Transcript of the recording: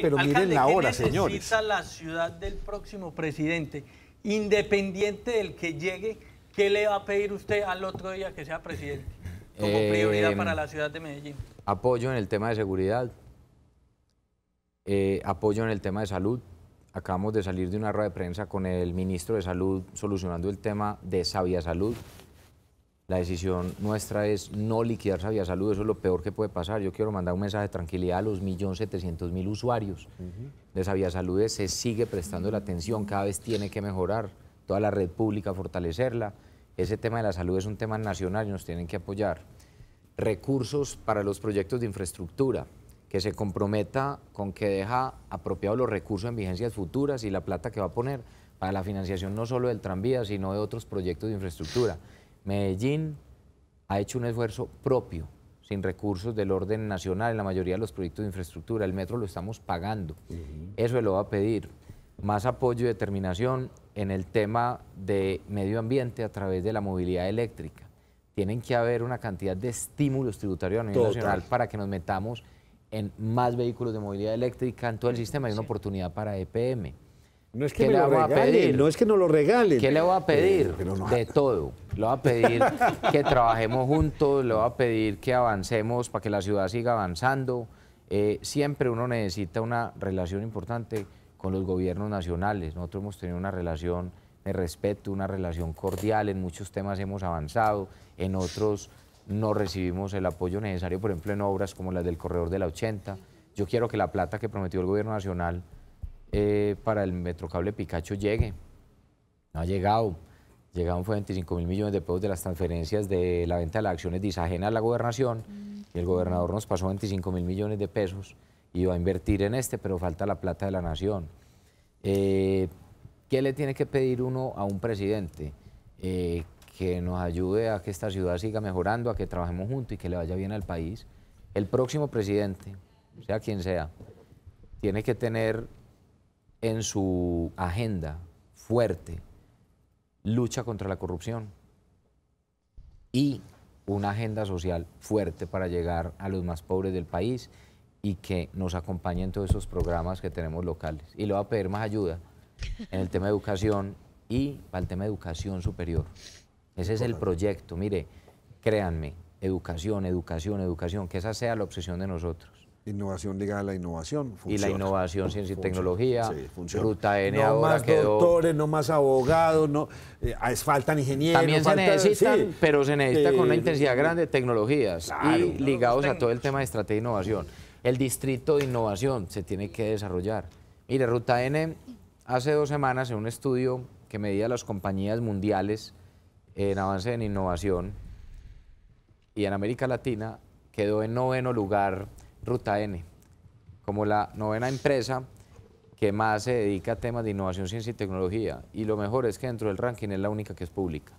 pero miren la hora, señores. necesita la ciudad del próximo presidente? Independiente del que llegue, ¿qué le va a pedir usted al otro día que sea presidente? Como eh, prioridad para la ciudad de Medellín. Apoyo en el tema de seguridad, eh, apoyo en el tema de salud. Acabamos de salir de una rueda de prensa con el ministro de Salud solucionando el tema de Sabia Salud. La decisión nuestra es no liquidar Sabia Salud, eso es lo peor que puede pasar. Yo quiero mandar un mensaje de tranquilidad a los 1.700.000 usuarios de Sabia Salud, se sigue prestando la atención, cada vez tiene que mejorar toda la red pública, fortalecerla. Ese tema de la salud es un tema nacional y nos tienen que apoyar. Recursos para los proyectos de infraestructura, que se comprometa con que deja apropiados los recursos en vigencias futuras y la plata que va a poner para la financiación no solo del tranvía, sino de otros proyectos de infraestructura. Medellín ha hecho un esfuerzo propio, sin recursos del orden nacional, en la mayoría de los proyectos de infraestructura. El metro lo estamos pagando. Eso se lo va a pedir. Más apoyo y determinación en el tema de medio ambiente a través de la movilidad eléctrica. Tienen que haber una cantidad de estímulos tributarios a nivel nacional para que nos metamos en más vehículos de movilidad eléctrica en todo el sistema. Hay una oportunidad para EPM. No es que me lo regalen, no es que no lo regalen. ¿Qué le va eh, ah. a pedir? De todo. Le va a pedir que trabajemos juntos, le va a pedir que avancemos para que la ciudad siga avanzando. Eh, siempre uno necesita una relación importante con los gobiernos nacionales. Nosotros hemos tenido una relación de respeto, una relación cordial, en muchos temas hemos avanzado, en otros no recibimos el apoyo necesario, por ejemplo, en obras como las del Corredor de la 80. Yo quiero que la plata que prometió el gobierno nacional eh, para el Metrocable Picacho llegue. No ha llegado. Llegaron 25 mil millones de pesos de las transferencias de la venta de las acciones de a la gobernación. Y mm. el gobernador nos pasó 25 mil millones de pesos y va a invertir en este, pero falta la plata de la nación. Eh, ¿Qué le tiene que pedir uno a un presidente? Eh, que nos ayude a que esta ciudad siga mejorando, a que trabajemos juntos y que le vaya bien al país. El próximo presidente, sea quien sea, tiene que tener en su agenda fuerte lucha contra la corrupción y una agenda social fuerte para llegar a los más pobres del país y que nos acompañen todos esos programas que tenemos locales. Y le va a pedir más ayuda en el tema de educación y para el tema de educación superior. Ese es el proyecto. Mire, créanme, educación, educación, educación, que esa sea la obsesión de nosotros. Innovación ligada a la innovación. Funciona. Y la innovación, ciencia y tecnología, ruta N no más doctores, no más abogados, no, eh, faltan ingenieros. También se necesitan, pero se necesita con una eh, intensidad grande tecnologías y ligados a todo el tema de estrategia e innovación. El distrito de innovación se tiene que desarrollar. Mire, Ruta N hace dos semanas en un estudio que medía las compañías mundiales en avance en innovación y en América Latina quedó en noveno lugar Ruta N, como la novena empresa que más se dedica a temas de innovación, ciencia y tecnología. Y lo mejor es que dentro del ranking es la única que es pública.